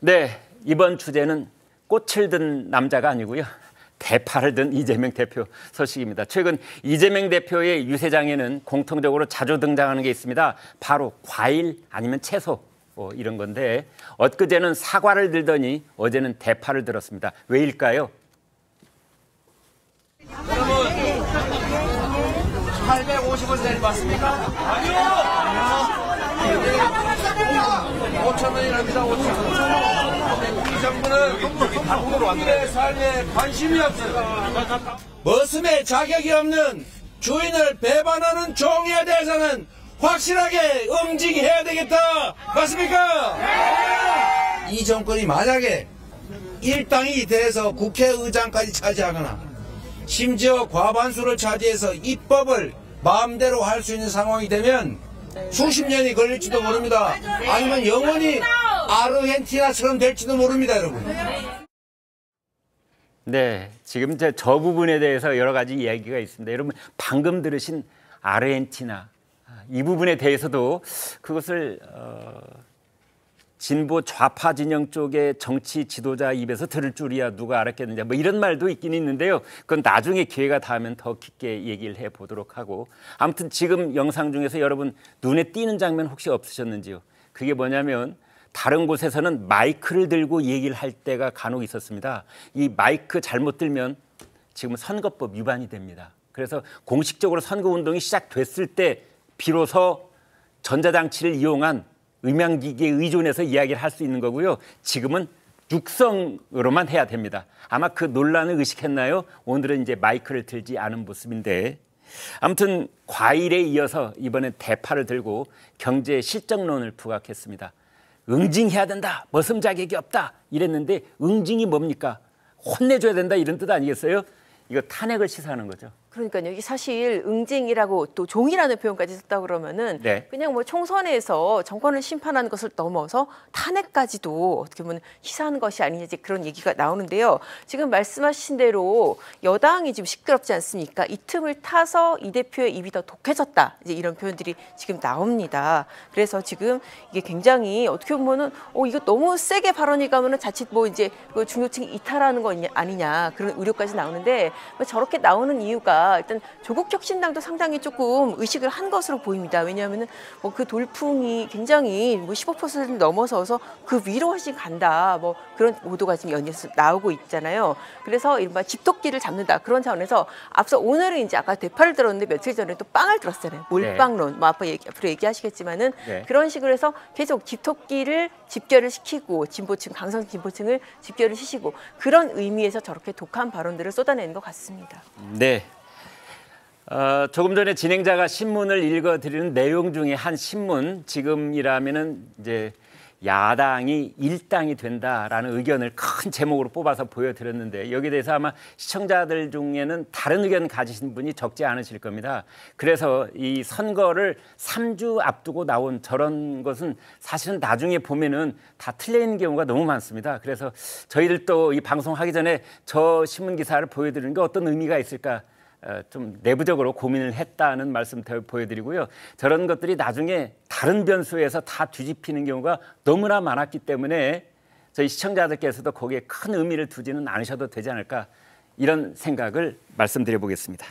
네, 이번 주제는 꽃을 든 남자가 아니고요. 대파를 든 이재명 대표 소식입니다. 최근 이재명 대표의 유세장에는 공통적으로 자주 등장하는 게 있습니다. 바로 과일 아니면 채소 뭐 이런 건데 엊그제는 사과를 들더니 어제는 대파를 들었습니다. 왜일까요? 여러분 850원 내리 맞습니까? 아니요. 아니요. 5천 원이 랍니다 5천 원. 이 정부는 국민의 으로 삶에 관심이 없어요. 머슴의 자격이 없는 주인을 배반하는 종에 대해서는 확실하게 응징해야 되겠다. 맞습니까? 네. 이 정권이 만약에 일당이 돼서 국회의장까지 차지하거나 심지어 과반수를 차지해서 입법을 마음대로 할 수 있는 상황이 되면 수십 년이 걸릴지도 모릅니다. 아니면 영원히 아르헨티나처럼 될지도 모릅니다, 여러분. 네, 지금 저 부분에 대해서 여러 가지 이야기가 있습니다. 여러분 방금 들으신 아르헨티나 아, 이 부분에 대해서도 그것을 어, 진보 좌파 진영 쪽의 정치 지도자 입에서 들을 줄이야 누가 알았겠느냐 뭐 이런 말도 있긴 있는데요. 그건 나중에 기회가 닿으면 더 깊게 얘기를 해 보도록 하고 아무튼 지금 영상 중에서 여러분 눈에 띄는 장면 혹시 없으셨는지요? 그게 뭐냐면 다른 곳에서는 마이크를 들고 얘기를 할 때가 간혹 있었습니다. 이 마이크 잘못 들면 지금 선거법 위반이 됩니다. 그래서 공식적으로 선거 운동이 시작됐을 때 비로소 전자장치를 이용한 음향기기에 의존해서 이야기를 할 수 있는 거고요. 지금은 육성으로만 해야 됩니다. 아마 그 논란을 의식했나요? 오늘은 이제 마이크를 들지 않은 모습인데 아무튼 과일에 이어서 이번엔 대파를 들고 경제 실정론을 부각했습니다. 응징해야 된다. 머슴 자격이 없다. 이랬는데 응징이 뭡니까? 혼내줘야 된다 이런 뜻 아니겠어요? 이거 탄핵을 시사하는 거죠. 그러니까 여기 사실 응징이라고 또 종이라는 표현까지 썼다 그러면은 네. 그냥 뭐 총선에서 정권을 심판하는 것을 넘어서 탄핵까지도 어떻게 보면 희사한 것이 아니냐 이제 그런 얘기가 나오는데요. 지금 말씀하신 대로 여당이 지금 시끄럽지 않습니까? 이 틈을 타서 이 대표의 입이 더 독해졌다. 이제 이런 표현들이 지금 나옵니다. 그래서 지금 이게 굉장히 어떻게 보면은 어 이거 너무 세게 발언이 가면은 자칫 뭐 이제 그 중도층 이탈하는 이거 아니냐 그런 우려까지 나오는데 뭐 저렇게 나오는 이유가 일단 조국 혁신당도 상당히 조금 의식을 한 것으로 보입니다. 왜냐하면 뭐그 돌풍이 굉장히 뭐 15%를 넘어서서 그 위로 훨씬 간다. 뭐 그런 보도가 지금 연이어서 나오고 있잖아요. 그래서 이른바 집토끼를 잡는다. 그런 차원에서 앞서 오늘은 이제 아까 대파를 들었는데 며칠 전에 또 빵을 들었잖아요. 네. 몰빵론. 네. 뭐 앞으로, 얘기, 앞으로 얘기하시겠지만은 네. 그런 식으로 해서 계속 집토끼를 집결을 시키고 진보층, 강성 진보층을 집결을 시키고 그런 의미에서 저렇게 독한 발언들을 쏟아낸 것 같습니다. 네. 어, 조금 전에 진행자가 신문을 읽어드리는 내용 중에 한 신문 지금이라면은 이제 야당이 일당이 된다라는 의견을 큰 제목으로 뽑아서 보여드렸는데 여기에 대해서 아마 시청자들 중에는 다른 의견 가지신 분이 적지 않으실 겁니다. 그래서 이 선거를 3주 앞두고 나온 저런 것은 사실은 나중에 보면은 다 틀린 경우가 너무 많습니다. 그래서 저희들 도이 방송하기 전에 저 신문 기사를 보여드리는 게 어떤 의미가 있을까 어, 좀 내부적으로 고민을 했다는 말씀 보여드리고요. 저런 것들이 나중에 다른 변수에서 다 뒤집히는 경우가 너무나 많았기 때문에 저희 시청자들께서도 거기에 큰 의미를 두지는 않으셔도 되지 않을까 이런 생각을 말씀드려 보겠습니다.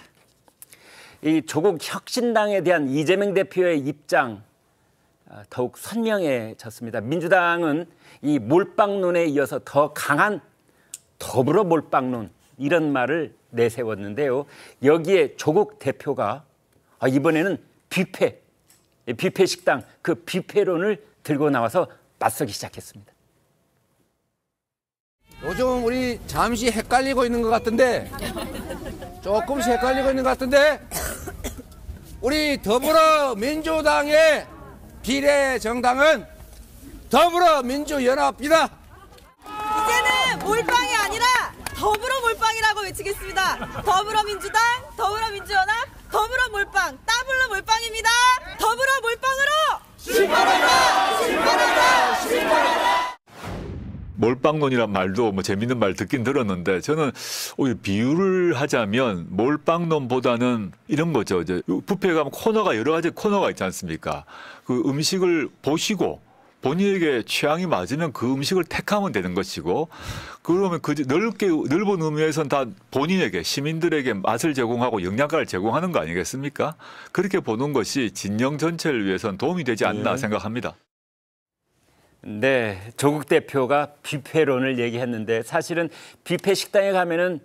이 조국 혁신당에 대한 이재명 대표의 입장 어, 더욱 선명해졌습니다. 민주당은 이 몰빵론에 이어서 더 강한 더불어 몰빵론 이런 말을 내세웠는데요. 여기에 조국 대표가 아, 이번에는 뷔페, 예, 뷔페 식당 그 뷔페론을 들고 나와서 맞서기 시작했습니다. 요즘 우리 잠시 헷갈리고 있는 것 같은데 조금씩 헷갈리고 있는 것 같은데 우리 더불어민주당의 비례 정당은 더불어민주연합이다. 이제는 몰빵 더불어 몰빵이라고 외치겠습니다. 더불어민주당, 더불어민주연합, 더불어 몰빵, 따블로 몰빵입니다. 더불어 몰빵으로 심판하라! 심판하라! 심판하라! 몰빵론이란 말도 뭐 재밌는 말 듣긴 들었는데 저는 오히려 비유를 하자면 몰빵론보다는 이런 거죠. 이제 뷔페 가면 코너가 여러 가지 코너가 있지 않습니까? 그 음식을 보시고 본인에게 취향이 맞으면 그 음식을 택하면 되는 것이고 그러면 그 넓게 넓은 의미에서는 다 본인에게 시민들에게 맛을 제공하고 영양가를 제공하는 거 아니겠습니까? 그렇게 보는 것이 진영 전체를 위해선 도움이 되지 않나 네. 생각합니다. 네, 조국 대표가 뷔페론을 얘기했는데 사실은 뷔페 식당에 가면은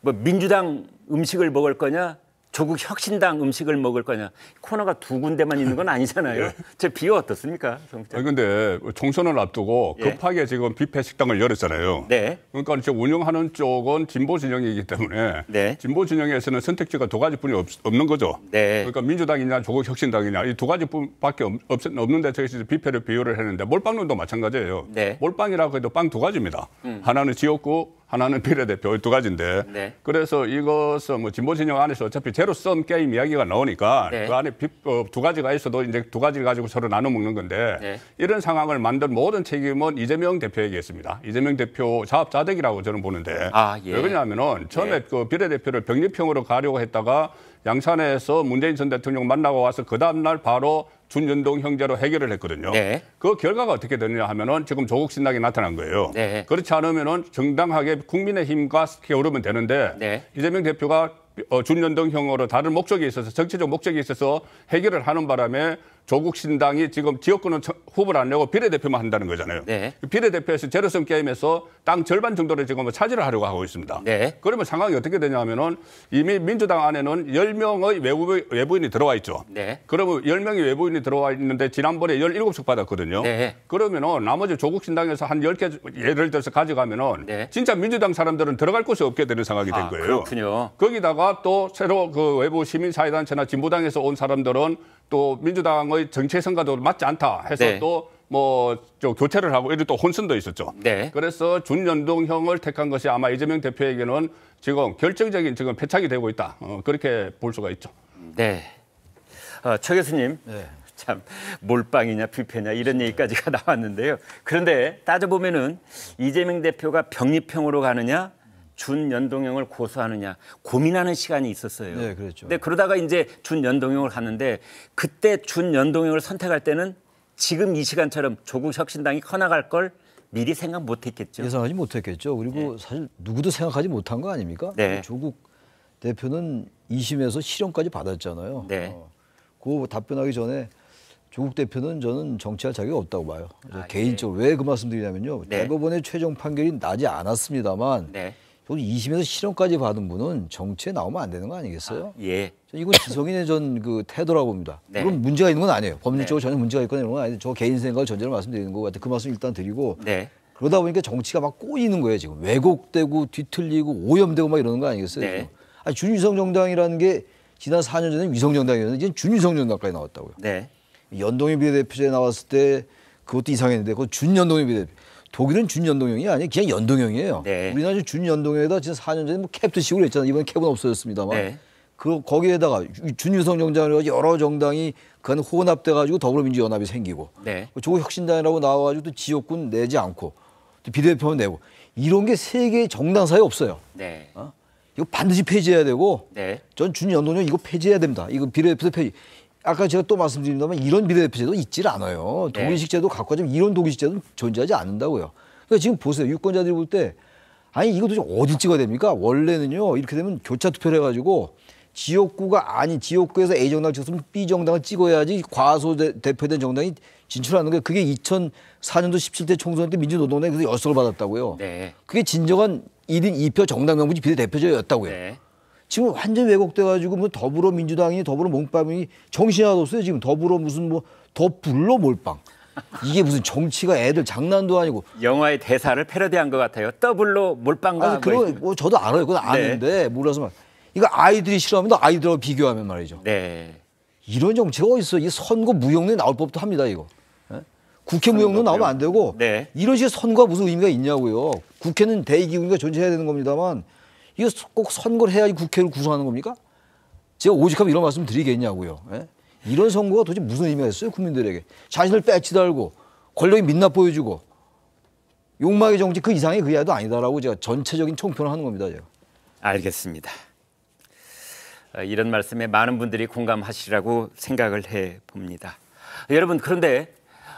뭐 민주당 음식을 먹을 거냐 조국 혁신당 음식을 먹을 거냐 코너가 두 군데만 있는 건 아니잖아요. 예. 제 비유 어떻습니까, 성장? 아 근데 총선을 앞두고 예. 급하게 예. 지금 뷔페 식당을 열었잖아요. 네. 그러니까 지금 운영하는 쪽은 진보 진영이기 때문에 네. 진보 진영에서는 선택지가 두 가지뿐이 없, 는 거죠. 네. 그러니까 민주당이냐 조국 혁신당이냐 이 두 가지뿐밖에 없, 는데 저희가 뷔페를 비유를 했는데 몰빵론도 마찬가지예요. 네. 몰빵이라고 해도 빵 두 가지입니다. 음. 하나는 지역구 하나는 비례대표 두 가지인데 네. 그래서 이것은 뭐 진보 진영 안에서 어차피 제로썸 게임 이야기가 나오니까 네. 그 안에 비, 어, 두 가지가 있어도 이제 두 가지를 가지고 서로 나눠 먹는 건데 네. 이런 상황을 만든 모든 책임은 이재명 대표에게 있습니다. 이재명 대표 자업자득이라고 저는 보는데 아, 예. 왜 그러냐면은 처음에 네. 그 비례대표를 병립형으로 가려고 했다가 양산에서 문재인 전 대통령 만나고 와서 그 다음날 바로 준연동 형제로 해결을 했거든요. 네. 그 결과가 어떻게 되느냐 하면은 지금 조국 신당이 나타난 거예요. 네. 그렇지 않으면은 정당하게 국민의힘과 겨르면 되는데 네. 이재명 대표가 어, 준연동형으로 다른 목적이 있어서 정치적 목적이 있어서 해결을 하는 바람에 조국 신당이 지금 지역구는 후보를 안 내고 비례대표만 한다는 거잖아요. 네. 비례대표에서 제로섬 게임에서 땅 절반 정도를 지금 뭐 차지를 하려고 하고 있습니다. 네. 그러면 상황이 어떻게 되냐 하면은 이미 민주당 안에는 열명의 외부, 외부인이 들어와 있죠. 네. 그러면 열명의 외부인이 들어와 있는데 지난번에 열일곱 석 받았거든요. 네. 그러면은 나머지 조국 신당에서 한 열 개 예를 들어서 가져가면은 네. 진짜 민주당 사람들은 들어갈 곳이 없게 되는 상황이 된 아, 거예요. 아, 그렇군요. 거기다가 또 새로 그 외부 시민사회단체나 진보당에서 온 사람들은 또 민주당의 정치 성과도 맞지 않다 해서 네. 또뭐 교체를 하고 이런 또 혼선도 있었죠. 네. 그래서 준연동형을 택한 것이 아마 이재명 대표에게는 지금 결정적인 지금 패착이 되고 있다. 어, 그렇게 볼 수가 있죠. 네. 어, 최 교수님. 네. 참 몰빵이냐 피폐냐 이런 얘기까지가 나왔는데요. 그런데 따져보면은 이재명 대표가 병립형으로 가느냐 준연동형을 고수하느냐 고민하는 시간이 있었어요. 네, 그렇죠. 근데 그러다가 이제 준연동형을 하는데 그때 준연동형을 선택할 때는 지금 이 시간처럼 조국 혁신당이 커나갈 걸 미리 생각 못했겠죠. 예상하지 못했겠죠. 그리고 네. 사실 누구도 생각하지 못한 거 아닙니까? 네. 조국 대표는 2심에서 실형까지 받았잖아요. 네. 어, 그 답변하기 전에 조국 대표는 저는 정치할 자격이 없다고 봐요. 아, 예. 개인적으로 예. 왜그 말씀드리냐면요. 네. 대법원의 최종 판결이 나지 않았습니다만 네. 또 2심에서 실형까지 받은 분은 정치에 나오면 안 되는 거 아니겠어요? 아, 예. 이건 지성인의 전그 태도라고 봅니다. 네. 물론 문제가 있는 건 아니에요. 법률적으로 네. 전혀 문제가 있거나 이런 건 아닌데 저 개인 생각을 전제로 말씀드리는 것 같아요. 그 말씀 일단 드리고 네. 그러다 보니까 정치가 막 꼬이는 거예요 지금 왜곡되고 뒤틀리고 오염되고 막 이러는 거 아니겠어요? 네. 아 준위성 정당이라는 게 지난 4년 전에 위성 정당이었는데 이제 준위성 정당까지 나왔다고요. 네. 연동의 비례대표제 나왔을 때 그것도 이상했는데 그 준연동의 비례대표 독일은 준연동형이 아니에요. 그냥 연동형이에요. 네. 우리나라는 준연동형에다 지금 4년 전에 뭐 캡트식으로 했잖아요. 이번에 캡은 없어졌습니다만. 네. 그 거기에다가 준유성 정당을 여러 정당이 그건 혼합돼 가지고 더불어민주연합이 생기고 네. 조국혁신당이라고 나와 가지고 또 지역군 내지 않고 또 비례대표만 내고 이런 게 세계 정당 사에 없어요. 네. 어? 이거 반드시 폐지해야 되고 네. 전 준연동형 이거 폐지해야 됩니다. 이거 비례대표 폐지. 아까 제가 또 말씀드린다면 이런 비례대표제도 있질 않아요. 네. 독일식 제도 갖고 가자면 이런 독일식 제도 존재하지 않는다고요. 그러니까 지금 보세요. 유권자들이 볼 때 아니 이거 도대체 어디 찍어야 됩니까? 원래는요 이렇게 되면 교차 투표를 해가지고 지역구가 아닌 지역구에서 A 정당 을 찍었으면 B 정당을 찍어야지 과소 대표된 정당이 진출하는 게 그게 2004년도 17대 총선 때민주노동당에 그래서 열성을 받았다고요. 네. 그게 진정한 1인 2표 정당 명분이 비례대표제였다고요. 네. 지금 완전 왜곡돼가지고 뭐 더불어민주당이 더불어 몽빵이 정신 하나 도 없어요. 지금 더불어 무슨 뭐 더불로 몰빵. 이게 무슨 정치가 애들 장난도 아니고 영화의 대사를 패러디한 것 같아요. 더블로 몰빵과 아니, 그거 뭐, 뭐 저도 알아요. 그건 네. 아는데 네. 몰라서 말. 이거 아이들이 싫어하면 아이들하고 비교하면 말이죠. 네. 이런 정치가 어딨어? 이 선거 무용론이 나올 법도 합니다. 이거 네? 국회 무용론 나오면 안 되고 네. 이런 식의 선거 가 무슨 의미가 있냐고요. 국회는 대의기구니까 존재해야 되는 겁니다만 이거 꼭 선거를 해야 이 국회를 구성하는 겁니까? 제가 오직하면 이런 말씀 드리겠냐고요. 예? 이런 선거가 도대체 무슨 의미가 있어요 국민들에게 자신을 빼치달고 권력이 민낯 보여주고 욕망의 정치 그 이상의 그 이하도 아니다라고 제가 전체적인 총평을 하는 겁니다 제가 알겠습니다 어, 이런 말씀에 많은 분들이 공감하시라고 생각을 해 봅니다 여러분 그런데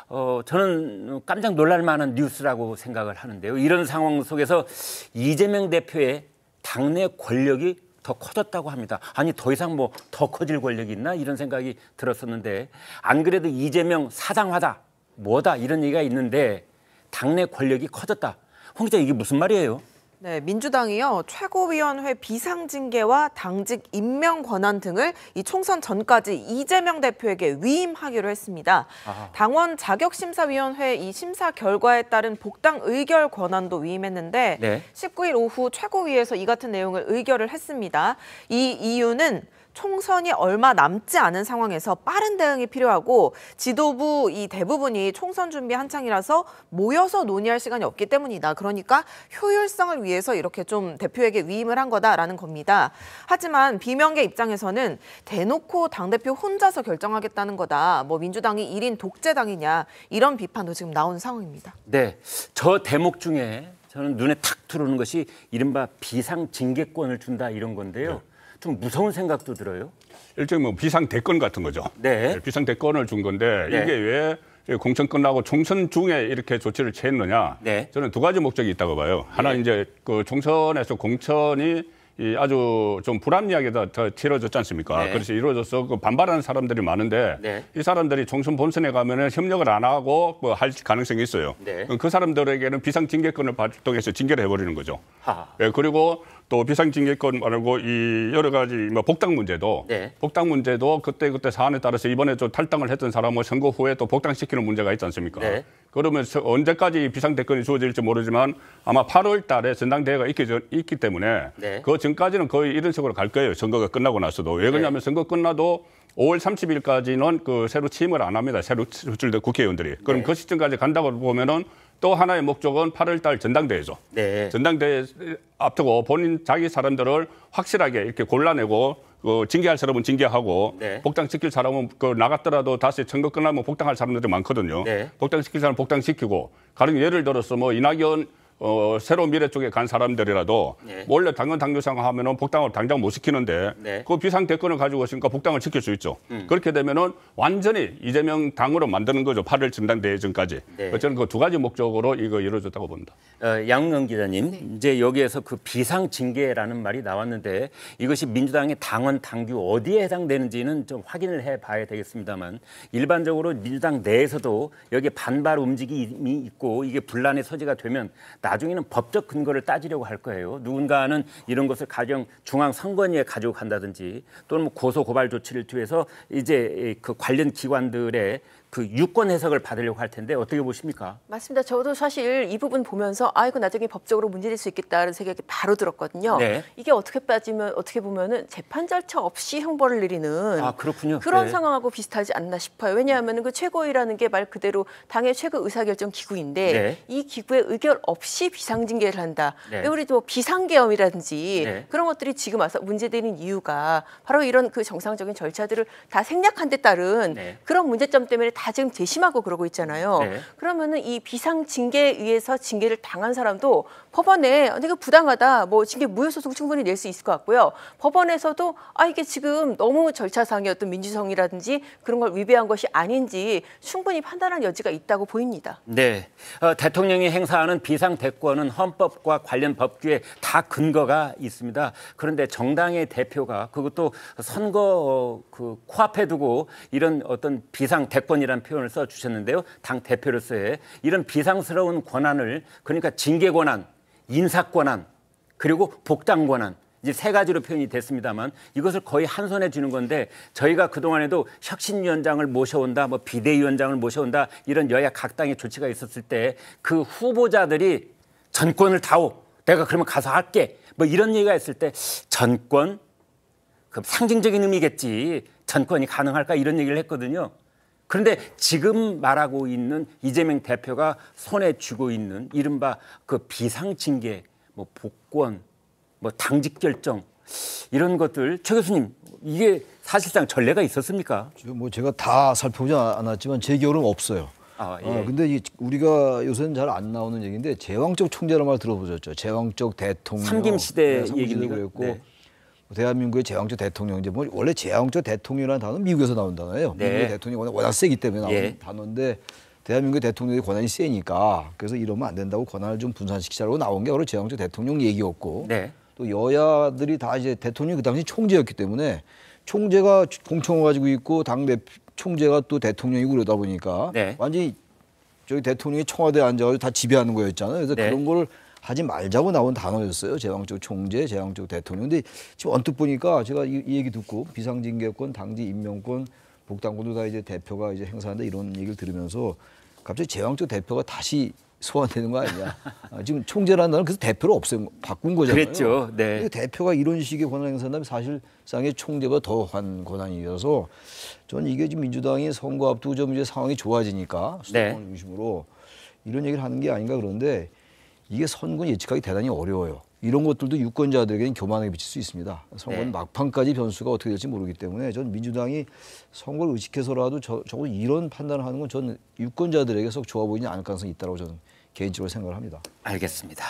어, 저는 깜짝 놀랄 만한 뉴스라고 생각을 하는데요 이런 상황 속에서 이재명 대표의 당내 권력이 더 커졌다고 합니다. 아니 더 이상 뭐 더 커질 권력이 있나 이런 생각이 들었었는데 안 그래도 이재명 사당화다 뭐다 이런 얘기가 있는데 당내 권력이 커졌다. 홍 기자 이게 무슨 말이에요? 네, 민주당이요 최고위원회 비상징계와 당직 임명 권한 등을 이 총선 전까지 이재명 대표에게 위임하기로 했습니다. 아하. 당원 자격심사위원회 이 심사 결과에 따른 복당 의결 권한도 위임했는데 네. 19일 오후 최고위에서 이 같은 내용을 의결을 했습니다. 이 이유는 총선이 얼마 남지 않은 상황에서 빠른 대응이 필요하고 지도부 이 대부분이 총선 준비 한창이라서 모여서 논의할 시간이 없기 때문이다. 그러니까 효율성을 위해서 이렇게 좀 대표에게 위임을 한 거다라는 겁니다. 하지만 비명계 입장에서는 대놓고 당대표 혼자서 결정하겠다는 거다. 뭐 민주당이 1인 독재당이냐 이런 비판도 지금 나온 상황입니다. 네. 저 대목 중에 저는 눈에 탁 들어오는 것이 이른바 비상징계권을 준다 이런 건데요. 네. 좀 무서운 생각도 들어요. 일종의 뭐 비상 대권 같은 거죠. 네. 예, 비상 대권을 준 건데 네. 이게 왜 공천 끝나고 총선 중에 이렇게 조치를 취했느냐? 네. 저는 두 가지 목적이 있다고 봐요. 하나 네. 이제 그 총선에서 공천이 이 아주 좀 불합리하게 다, 치러졌지 않습니까? 네. 그래서 이루어져서 그 반발하는 사람들이 많은데 네. 이 사람들이 총선 본선에 가면 협력을 안 하고 뭐 할 가능성이 있어요. 네. 그 사람들에게는 비상 징계권을 발동해서 징계를 해버리는 거죠. 하. 예, 그리고 또 비상징계권 말고 이 여러 가지 뭐 복당 문제도 네. 복당 문제도 그때 그때 사안에 따라서 이번에 좀 탈당을 했던 사람을 선거 후에 또 복당시키는 문제가 있지 않습니까? 네. 그러면 언제까지 비상대권이 주어질지 모르지만 아마 8월 달에 전당대회가 있기, 전, 있기 때문에 네. 그 전까지는 거의 이런 식으로 갈 거예요. 선거가 끝나고 나서도. 왜 그러냐면 네. 선거 끝나도 5월 30일까지는 그 새로 취임을 안 합니다. 새로 출출된 국회의원들이. 그럼 네. 그 시점까지 간다고 보면은 또 하나의 목적은 8월 달 전당대회죠. 네. 전당대회 앞두고 본인 자기 사람들을 확실하게 이렇게 골라내고 그 징계할 사람은 징계하고 네. 복당시킬 사람은 그 나갔더라도 다시 선거 끝나면 복당할 사람들이 많거든요. 네. 복당시킬 사람은 복당시키고 가령 예를 들어서 뭐 이낙연 어, 새로운 미래 쪽에 간 사람들이라도 네. 원래 당헌 당규상 하면은 복당을 당장 못 시키는데 네. 그 비상 대권을 가지고 있으니까 복당을 지킬수 있죠. 음. 그렇게 되면은 완전히 이재명 당으로 만드는 거죠. 8월 진단 대회전까지. 네. 저는 그 두 가지 목적으로 이거 이루어졌다고 봅니다. 어, 양은 기자님, 네. 이제 여기에서 그 비상 징계라는 말이 나왔는데 이것이 민주당의 당헌 당규 어디에 해당되는지는 좀 확인을 해봐야 되겠습니다만 일반적으로 민주당 내에서도 여기 반발 움직임이 있고 이게 분란의 소지가 되면 나 나중에는 법적 근거를 따지려고 할 거예요. 누군가는 이런 것을 가령 중앙 선관위에 가지고 간다든지 또는 뭐 고소 고발 조치를 통해서 이제 그 관련 기관들의 그 유권 해석을 받으려고 할 텐데 어떻게 보십니까? 맞습니다. 저도 사실 이 부분 보면서 아이고 나중에 법적으로 문제될 수 있겠다는 생각이 바로 들었거든요. 네. 이게 어떻게 빠지면 어떻게 보면은 재판 절차 없이 형벌을 내리는 아, 그렇군요. 그런 네. 상황하고 비슷하지 않나 싶어요. 왜냐하면 그 최고위라는 게 말 그대로 당의 최고 의사결정 기구인데 네. 이 기구의 의결 없이 비상징계를 한다. 네. 왜 우리 뭐 비상계엄이라든지 네. 그런 것들이 지금 와서 문제되는 이유가 바로 이런 그 정상적인 절차들을 다 생략한 데 따른 네. 그런 문제점 때문에 다다 지금 재심하고 그러고 있잖아요. 네. 그러면은 이 비상 징계에 의해서 징계를 당한 사람도 법원에 내가 부당하다, 뭐 징계 무효소송 충분히 낼 수 있을 것 같고요. 법원에서도 아 이게 지금 너무 절차상의 어떤 민주성이라든지 그런 걸 위배한 것이 아닌지 충분히 판단할 여지가 있다고 보입니다. 네, 어, 대통령이 행사하는 비상 대권은 헌법과 관련 법규에 다 근거가 있습니다. 그런데 정당의 대표가 그것도 선거 어, 그 코앞에 두고 이런 어떤 비상 대권이라. 권한이라는 표현을 써 주셨는데요. 당 대표로서의 이런 비상스러운 권한을 그러니까 징계 권한, 인사 권한, 그리고 복당 권한 이제 세 가지로 표현이 됐습니다만 이것을 거의 한 손에 주는 건데 저희가 그동안에도 혁신위원장을 모셔온다 뭐 비대위원장을 모셔온다 이런 여야 각 당의 조치가 있었을 때 그 후보자들이 전권을 다오 내가 그러면 가서 할게 뭐 이런 얘기가 있을 때 전권 그럼 상징적인 의미겠지 전권이 가능할까 이런 얘기를 했거든요. 그런데 지금 말하고 있는 이재명 대표가 손에 쥐고 있는 이른바 그 비상징계, 뭐 복권, 뭐 당직 결정 이런 것들 최 교수님 이게 사실상 전례가 있었습니까? 지금 뭐 제가 다 살펴보지 않았지만 제 기억은 없어요. 아, 아 예. 어, 근데 이, 우리가 요새는 잘 안 나오는 얘기인데 제왕적 총재라는 말 들어보셨죠? 제왕적 대통령. 삼김시대 네, 얘기도 그랬고 네. 대한민국의 제왕조 대통령 이제 뭐 원래 제왕조 대통령이라는 단어는 미국에서 나온 단어예요. 네. 미국의 대통령이 워낙 세기 때문에 나온 예. 단어인데 대한민국 의 대통령의 권한이 세니까 그래서 이러면 안 된다고 권한을 좀 분산시키자고 나온 게 바로 제왕조 대통령 얘기였고 네. 또 여야들이 다 이제 대통령이 그 당시 총재였기 때문에 총재가 공청을 가지고 있고 당대 총재가 또 대통령이고 그러다 보니까 네. 완전히 저기 대통령이 청와대에 앉아가지고 다 지배하는 거였잖아요. 그래서 네. 그런 걸 하지 말자고 나온 단어였어요. 제왕적 총재, 제왕적 대통령. 근데 지금 언뜻 보니까 제가 이, 이 얘기 듣고 비상징계권, 당지 임명권, 복당권도 다 이제 대표가 이제 행사한다 이런 얘기를 들으면서 갑자기 제왕적 대표가 다시 소환되는 거 아니냐. 아, 지금 총재라는 단는 그래서 대표로 없애 바꾼 거잖아요. 그랬죠. 네. 대표가 이런 식의 권한 행사한다면 사실상의 총재가 더한 권한이어서 저는 이게 지금 민주당이 선거 앞두고 좀 이제 상황이 좋아지니까 네. 수도권을 네. 중심으로 이런 얘기를 하는 게 아닌가 그런데 이게 선거 예측하기 대단히 어려워요. 이런 것들도 유권자들에게는 교만하게 비칠 수 있습니다. 선거는 네. 막판까지 변수가 어떻게 될지 모르기 때문에 전 민주당이 선거를 의식해서라도 저, 적어도 이런 판단을 하는 건 전 유권자들에게서 좋아 보이지 않을 가능성이 있다고 저는 개인적으로 생각을 합니다. 알겠습니다.